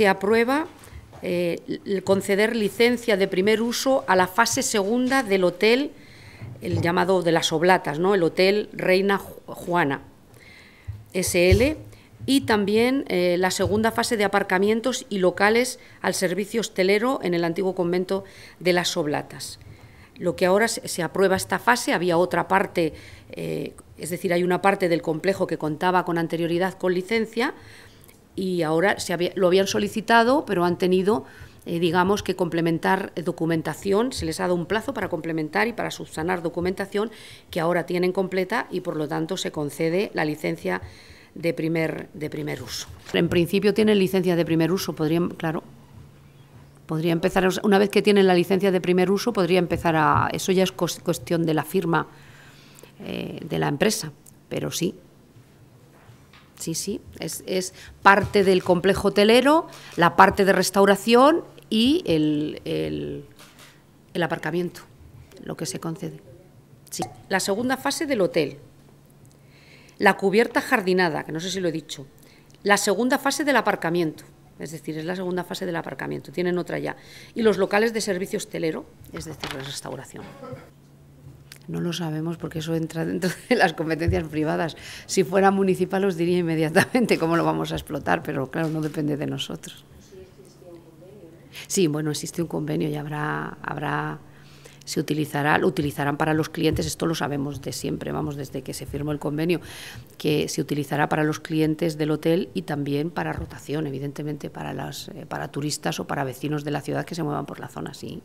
se aprueba eh, conceder licencia de primer uso a la fase segunda del hotel, el llamado de las Oblatas, ¿no? el Hotel Reina Juana SL, y también eh, la segunda fase de aparcamientos y locales al servicio hostelero en el antiguo convento de las Oblatas. Lo que ahora se, aprueba esta fase, había otra parte, eh, es decir, hay una parte del complejo que contaba con anterioridad con licencia, y ahora se lo habían solicitado, pero han tenido, eh, digamos, que complementar eh, documentación, se les ha dado un plazo para complementar y para subsanar documentación que ahora tienen completa y, por lo tanto, se concede la licencia de primer, de primer uso. En principio tienen licencia de primer uso, podrían, claro, podría empezar, una vez que tienen la licencia de primer uso, podría empezar a, eso ya es cuestión de la firma eh, de la empresa, pero sí, Sí, sí, es, parte del complejo hotelero, la parte de restauración y el, aparcamiento, lo que se concede. Sí. La segunda fase del hotel, la cubierta jardinada, que no sé si lo he dicho, la segunda fase del aparcamiento, es decir, es la segunda fase del aparcamiento, tienen otra ya, y los locales de servicio hotelero, es decir, la restauración. No lo sabemos porque eso entra dentro de las competencias privadas. Si fuera municipal os diría inmediatamente cómo lo vamos a explotar, pero claro, no depende de nosotros. Sí, bueno, existe un convenio y habrá, habrá, se utilizará, lo utilizarán para los clientes, esto lo sabemos de siempre, vamos, desde que se firmó el convenio, que se utilizará para los clientes del hotel y también para rotación, evidentemente, para, las, eh, para turistas o para vecinos de la ciudad que se muevan por la zona, sí.